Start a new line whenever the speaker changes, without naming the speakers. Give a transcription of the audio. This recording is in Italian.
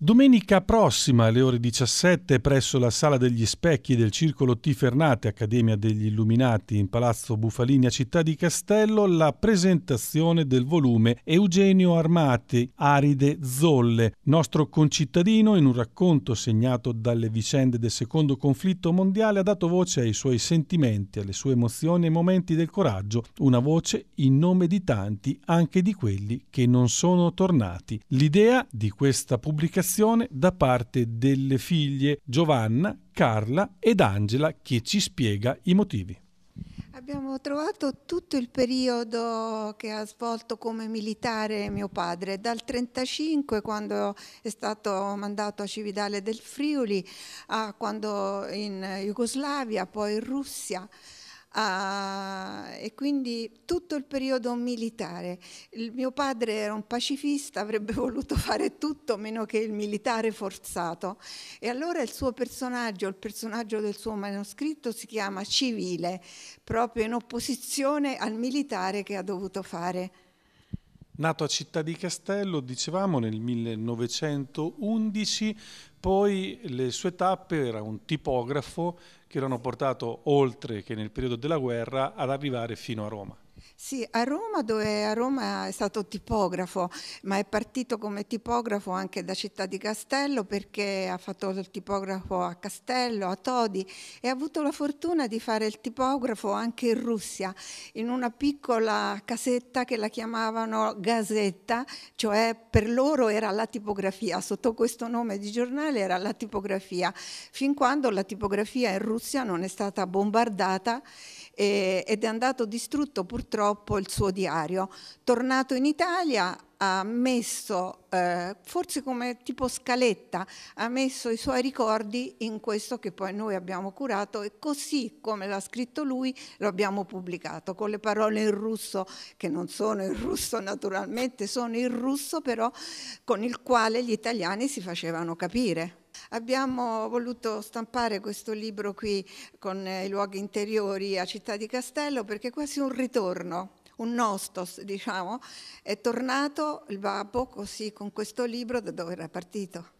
Domenica prossima alle ore 17 presso la Sala degli Specchi del Circolo T. Fernate, Accademia degli Illuminati in Palazzo Bufalini a Città di Castello, la presentazione del volume Eugenio Armati, Aride Zolle, nostro concittadino in un racconto segnato dalle vicende del secondo conflitto mondiale ha dato voce ai suoi sentimenti, alle sue emozioni e momenti del coraggio, una voce in nome di tanti, anche di quelli che non sono tornati. L'idea di questa pubblicazione comunicazione da parte delle figlie Giovanna, Carla ed Angela che ci spiega i motivi.
Abbiamo trovato tutto il periodo che ha svolto come militare mio padre, dal 1935 quando è stato mandato a Cividale del Friuli, a quando in Jugoslavia, poi in Russia eh, e quindi tutto il periodo militare. Il mio padre era un pacifista, avrebbe voluto fare tutto meno che il militare forzato e allora il suo personaggio, il personaggio del suo manoscritto si chiama civile, proprio in opposizione al militare che ha dovuto fare.
Nato a Città di Castello, dicevamo, nel 1911, poi le sue tappe era un tipografo che l'hanno portato oltre che nel periodo della guerra ad arrivare fino a Roma.
Sì, a Roma, dove a Roma è stato tipografo, ma è partito come tipografo anche da Città di Castello perché ha fatto il tipografo a Castello, a Todi e ha avuto la fortuna di fare il tipografo anche in Russia, in una piccola casetta che la chiamavano Gazetta, cioè per loro era la tipografia, sotto questo nome di giornale era la tipografia, fin quando la tipografia in Russia non è stata bombardata eh, ed è andato distrutto purtroppo purtroppo il suo diario. Tornato in Italia ha messo, eh, forse come tipo scaletta, ha messo i suoi ricordi in questo che poi noi abbiamo curato e così come l'ha scritto lui lo abbiamo pubblicato con le parole in russo, che non sono in russo naturalmente, sono in russo però con il quale gli italiani si facevano capire. Abbiamo voluto stampare questo libro qui con eh, i luoghi interiori a Città di Castello perché è quasi un ritorno un nostos, diciamo, è tornato il babbo così con questo libro da dove era partito.